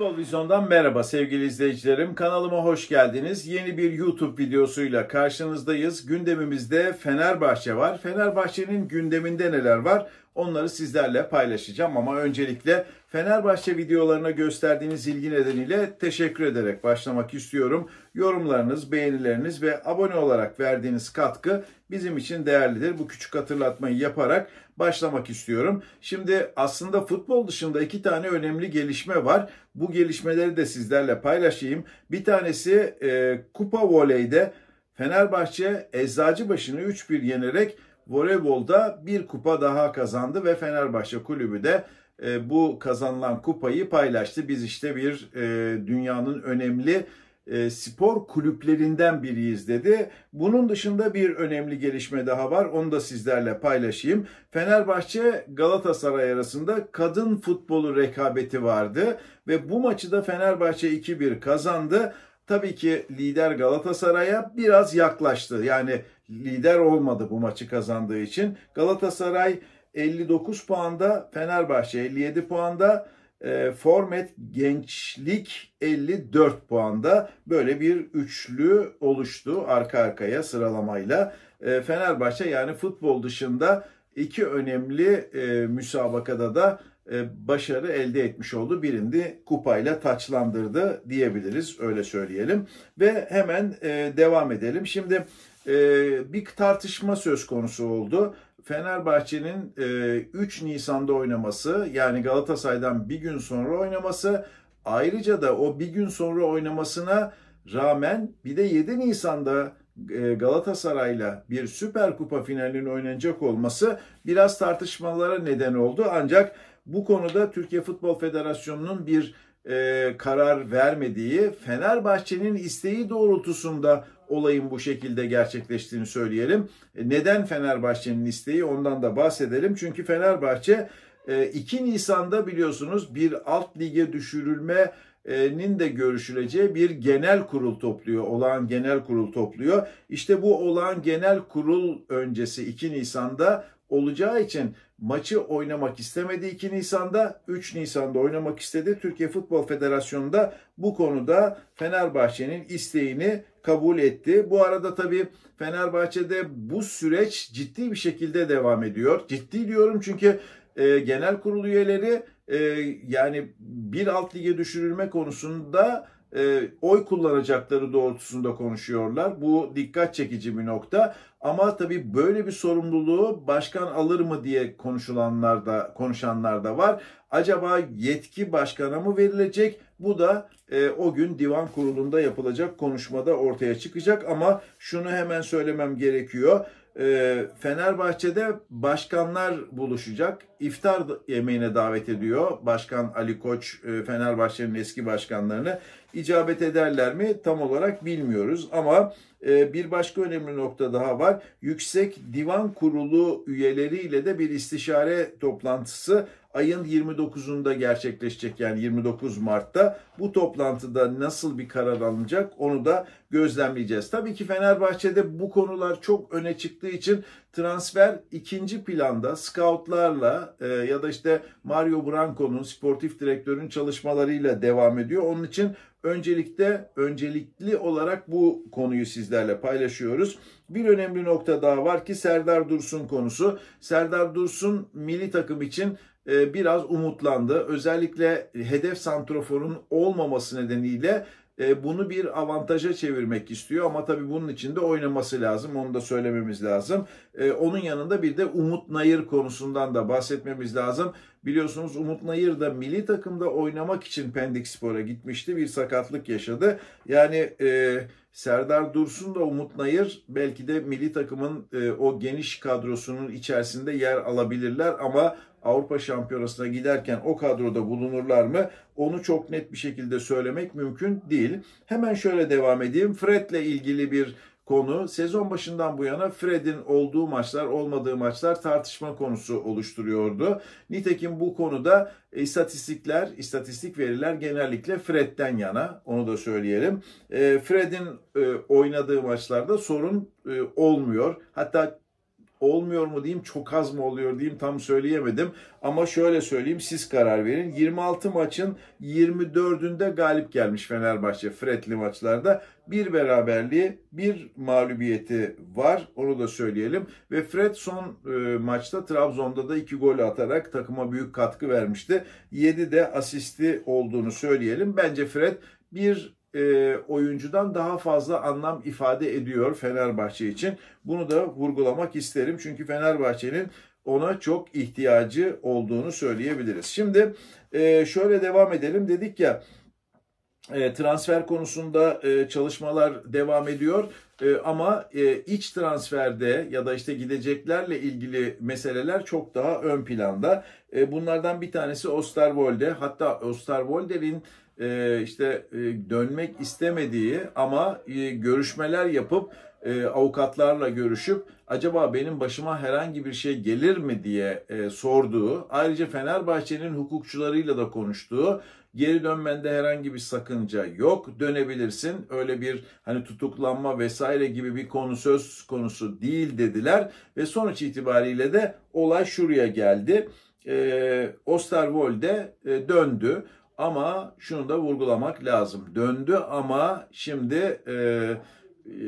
Futbol Vizyon'dan merhaba sevgili izleyicilerim. Kanalıma hoş geldiniz. Yeni bir YouTube videosuyla karşınızdayız. Gündemimizde Fenerbahçe var. Fenerbahçe'nin gündeminde neler var? Onları sizlerle paylaşacağım ama öncelikle Fenerbahçe videolarına gösterdiğiniz ilgi nedeniyle teşekkür ederek başlamak istiyorum. Yorumlarınız, beğenileriniz ve abone olarak verdiğiniz katkı bizim için değerlidir. Bu küçük hatırlatmayı yaparak başlamak istiyorum. Şimdi aslında futbol dışında iki tane önemli gelişme var. Bu gelişmeleri de sizlerle paylaşayım. Bir tanesi e, Kupa Voley'de Fenerbahçe Eczacıbaşı'nı 3-1 yenerek voleybolda bir kupa daha kazandı ve Fenerbahçe kulübü de e, bu kazanılan kupayı paylaştı. Biz işte bir e, dünyanın önemli e, spor kulüplerinden biriyiz dedi. Bunun dışında bir önemli gelişme daha var. Onu da sizlerle paylaşayım. Fenerbahçe Galatasaray arasında kadın futbolu rekabeti vardı ve bu maçı da Fenerbahçe 2-1 kazandı tabii ki lider Galatasaray'a biraz yaklaştı. Yani lider olmadı bu maçı kazandığı için. Galatasaray 59 puanda, Fenerbahçe 57 puanda, e, Formet Gençlik 54 puanda böyle bir üçlü oluştu arka arkaya sıralamayla. E, Fenerbahçe yani futbol dışında iki önemli e, müsabakada da e, başarı elde etmiş oldu. birini kupayla taçlandırdı diyebiliriz öyle söyleyelim. Ve hemen e, devam edelim. Şimdi e, bir tartışma söz konusu oldu. Fenerbahçe'nin 3 Nisan'da oynaması yani Galatasaray'dan bir gün sonra oynaması ayrıca da o bir gün sonra oynamasına rağmen bir de 7 Nisan'da Galatasaray'la bir Süper Kupa finalinin oynanacak olması biraz tartışmalara neden oldu. Ancak bu konuda Türkiye Futbol Federasyonu'nun bir e, karar vermediği, Fenerbahçe'nin isteği doğrultusunda olayın bu şekilde gerçekleştiğini söyleyelim. E, neden Fenerbahçe'nin isteği ondan da bahsedelim. Çünkü Fenerbahçe e, 2 Nisan'da biliyorsunuz bir alt lige düşürülme nin de görüşüleceği bir genel kurul topluyor. Olağan genel kurul topluyor. İşte bu olağan genel kurul öncesi 2 Nisan'da olacağı için maçı oynamak istemedi 2 Nisan'da 3 Nisan'da oynamak istedi. Türkiye Futbol Federasyonu da bu konuda Fenerbahçe'nin isteğini kabul etti. Bu arada tabii Fenerbahçe'de bu süreç ciddi bir şekilde devam ediyor. Ciddi diyorum çünkü e, genel kurul üyeleri e, yani bir alt lige düşürülme konusunda e, oy kullanacakları doğrultusunda konuşuyorlar. Bu dikkat çekici bir nokta. Ama tabii böyle bir sorumluluğu başkan alır mı diye konuşulanlar da konuşanlar da var. Acaba yetki başkana mı verilecek? Bu da e, o gün divan kurulunda yapılacak konuşmada ortaya çıkacak ama şunu hemen söylemem gerekiyor. E, Fenerbahçe'de başkanlar buluşacak. İftar yemeğine davet ediyor Başkan Ali Koç e, Fenerbahçe'nin eski başkanlarını icabet ederler mi tam olarak bilmiyoruz ama e, bir başka önemli nokta daha var. Yüksek Divan Kurulu üyeleriyle de bir istişare toplantısı ayın 29'unda gerçekleşecek yani 29 Mart'ta. Bu toplantıda nasıl bir karar alınacak onu da gözlemleyeceğiz. Tabii ki Fenerbahçe'de bu konular çok öne çıktığı için transfer ikinci planda scoutlarla e, ya da işte Mario Branco'nun sportif direktörün çalışmalarıyla devam ediyor. Onun için Öncelikle öncelikli olarak bu konuyu sizlerle paylaşıyoruz. Bir önemli nokta daha var ki Serdar Dursun konusu. Serdar Dursun milli takım için e, biraz umutlandı. Özellikle hedef santroforun olmaması nedeniyle e, bunu bir avantaja çevirmek istiyor ama tabii bunun için de oynaması lazım. Onu da söylememiz lazım. E, onun yanında bir de Umut Nayır konusundan da bahsetmemiz lazım. Biliyorsunuz Umut Nayır da milli takımda oynamak için Pendik Spor'a gitmişti. Bir sakatlık yaşadı. Yani e, Serdar Dursun da Umut Nayır belki de milli takımın e, o geniş kadrosunun içerisinde yer alabilirler ama Avrupa Şampiyonası'na giderken o kadroda bulunurlar mı? Onu çok net bir şekilde söylemek mümkün değil. Hemen şöyle devam edeyim. Fred'le ilgili bir konu. Sezon başından bu yana Fred'in olduğu maçlar, olmadığı maçlar tartışma konusu oluşturuyordu. Nitekim bu konuda e, istatistikler, istatistik veriler genellikle Fred'den yana. Onu da söyleyelim. E, Fred'in e, oynadığı maçlarda sorun olmuyor. Hatta olmuyor mu diyeyim çok az mı oluyor diyeyim tam söyleyemedim. Ama şöyle söyleyeyim siz karar verin. 26 maçın 24'ünde galip gelmiş Fenerbahçe Fred'li maçlarda. Bir beraberliği bir mağlubiyeti var onu da söyleyelim. Ve Fred son e, maçta Trabzon'da da iki gol atarak takıma büyük katkı vermişti. 7 de asisti olduğunu söyleyelim. Bence Fred bir e, oyuncudan daha fazla anlam ifade ediyor Fenerbahçe için. Bunu da vurgulamak isterim. Çünkü Fenerbahçe'nin ona çok ihtiyacı olduğunu söyleyebiliriz. Şimdi e, şöyle devam edelim. Dedik ya e, transfer konusunda e, çalışmalar devam ediyor. E, ama e, iç transferde ya da işte gideceklerle ilgili meseleler çok daha ön planda. E, bunlardan bir tanesi Osterwolde. Hatta Osterwolde'nin e, işte e, dönmek istemediği ama e, görüşmeler yapıp e, avukatlarla görüşüp acaba benim başıma herhangi bir şey gelir mi diye sorduğu, ayrıca Fenerbahçe'nin hukukçularıyla da konuştuğu, geri dönmende herhangi bir sakınca yok, dönebilirsin. Öyle bir hani tutuklanma vesaire gibi bir konu söz konusu değil dediler ve sonuç itibariyle de olay şuraya geldi. E, Osterwold'e döndü. Ama şunu da vurgulamak lazım. Döndü ama şimdi e,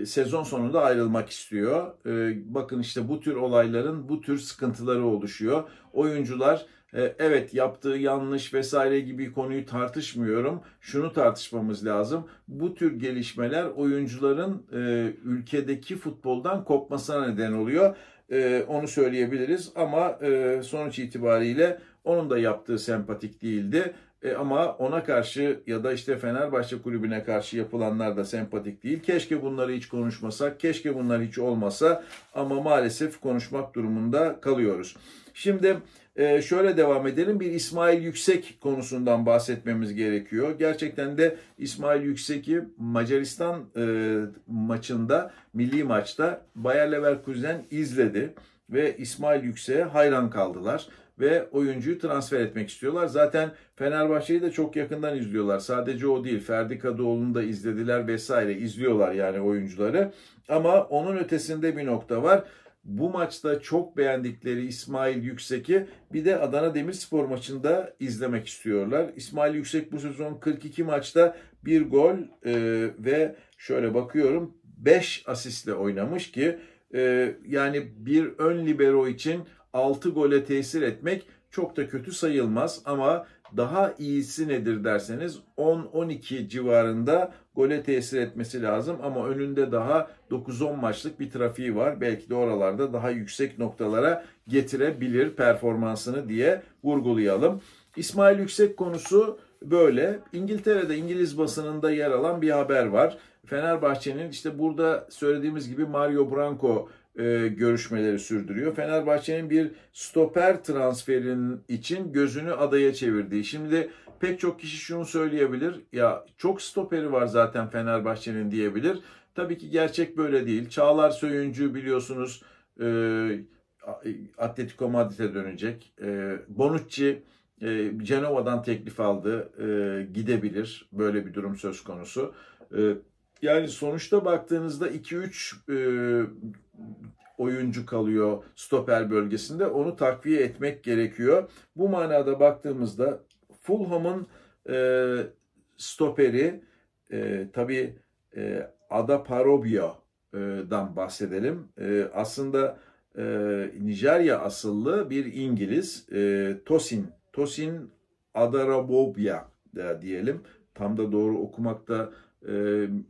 e, sezon sonunda ayrılmak istiyor. E, bakın işte bu tür olayların bu tür sıkıntıları oluşuyor. Oyuncular e, evet yaptığı yanlış vesaire gibi konuyu tartışmıyorum. Şunu tartışmamız lazım. Bu tür gelişmeler oyuncuların e, ülkedeki futboldan kopmasına neden oluyor. E, onu söyleyebiliriz ama e, sonuç itibariyle onun da yaptığı sempatik değildi. E, ama ona karşı ya da işte Fenerbahçe kulübüne karşı yapılanlar da sempatik değil. Keşke bunları hiç konuşmasak, keşke bunlar hiç olmasa ama maalesef konuşmak durumunda kalıyoruz. Şimdi e, şöyle devam edelim. Bir İsmail Yüksek konusundan bahsetmemiz gerekiyor. Gerçekten de İsmail Yüksek'i Macaristan e, maçında, milli maçta Bayer Leverkusen izledi ve İsmail Yüksek'e hayran kaldılar ve oyuncuyu transfer etmek istiyorlar. Zaten Fenerbahçe'yi de çok yakından izliyorlar. Sadece o değil. Ferdi Kadıoğlu'nu da izlediler vesaire. izliyorlar yani oyuncuları. Ama onun ötesinde bir nokta var. Bu maçta çok beğendikleri İsmail Yüksek'i bir de Adana Demirspor maçında izlemek istiyorlar. İsmail Yüksek bu sezon 42 maçta bir gol e, ve şöyle bakıyorum 5 asistle oynamış ki e, yani bir ön libero için 6 gole tesir etmek çok da kötü sayılmaz ama daha iyisi nedir derseniz 10-12 civarında gole tesir etmesi lazım ama önünde daha 9-10 maçlık bir trafiği var. Belki de oralarda daha yüksek noktalara getirebilir performansını diye vurgulayalım. İsmail Yüksek konusu böyle. İngiltere'de İngiliz basınında yer alan bir haber var. Fenerbahçe'nin işte burada söylediğimiz gibi Mario Branco e, görüşmeleri sürdürüyor. Fenerbahçe'nin bir stoper transferinin için gözünü adaya çevirdiği. Şimdi pek çok kişi şunu söyleyebilir. Ya çok stoperi var zaten Fenerbahçe'nin diyebilir. Tabii ki gerçek böyle değil. Çağlar Söyüncü biliyorsunuz e, Atletico Madrid'e dönecek. E, Bonucci e, Cenova'dan teklif aldı. E, gidebilir. Böyle bir durum söz konusu. E, yani sonuçta baktığınızda 2-3 e, oyuncu kalıyor stoper bölgesinde. Onu takviye etmek gerekiyor. Bu manada baktığımızda Fulham'ın e, stoperi e, tabii e, Ada Parobio'dan bahsedelim. E, aslında e, Nijerya asıllı bir İngiliz e, Tosin. Tosin Adarabobia diyelim. Tam da doğru okumakta e,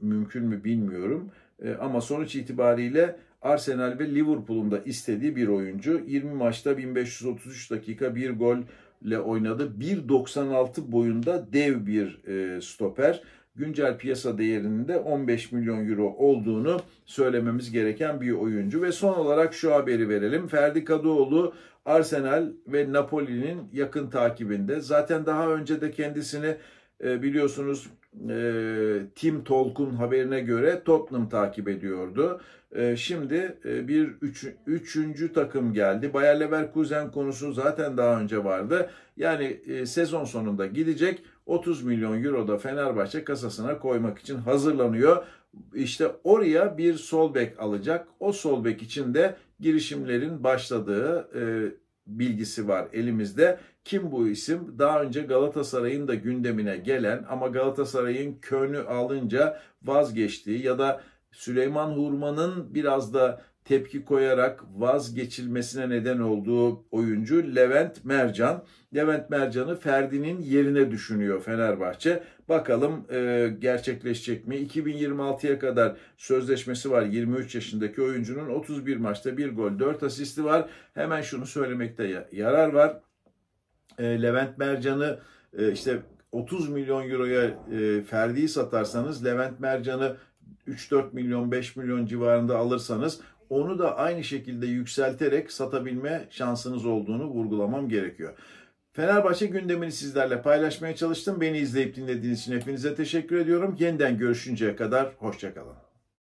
mümkün mü bilmiyorum. E, ama sonuç itibariyle Arsenal ve Liverpool'un da istediği bir oyuncu. 20 maçta 1533 dakika bir golle oynadı. 1.96 boyunda dev bir e, stoper. Güncel piyasa değerinin de 15 milyon euro olduğunu söylememiz gereken bir oyuncu. Ve son olarak şu haberi verelim. Ferdi Kadıoğlu Arsenal ve Napoli'nin yakın takibinde. Zaten daha önce de kendisini ee, biliyorsunuz e, Tim Tolkun haberine göre Tottenham takip ediyordu. Ee, şimdi e, bir üç, üçüncü takım geldi. Bayer Leverkusen konusu zaten daha önce vardı. Yani e, sezon sonunda gidecek 30 milyon euro da Fenerbahçe kasasına koymak için hazırlanıyor. İşte oraya bir sol bek alacak. O sol bek için de girişimlerin başladığı bilgisi var elimizde. Kim bu isim? Daha önce Galatasaray'ın da gündemine gelen ama Galatasaray'ın könü alınca vazgeçtiği ya da Süleyman Hurman'ın biraz da tepki koyarak vazgeçilmesine neden olduğu oyuncu Levent Mercan. Levent Mercan'ı Ferdi'nin yerine düşünüyor Fenerbahçe. Bakalım e, gerçekleşecek mi? 2026'ya kadar sözleşmesi var 23 yaşındaki oyuncunun 31 maçta 1 gol 4 asisti var. Hemen şunu söylemekte yarar var e, Levent Mercan'ı e, işte 30 milyon euroya e, Ferdi'yi satarsanız Levent Mercan'ı 3-4 milyon 5 milyon civarında alırsanız onu da aynı şekilde yükselterek satabilme şansınız olduğunu vurgulamam gerekiyor. Fenerbahçe gündemini sizlerle paylaşmaya çalıştım. Beni izleyip dinlediğiniz için hepinize teşekkür ediyorum. Yeniden görüşünceye kadar hoşçakalın.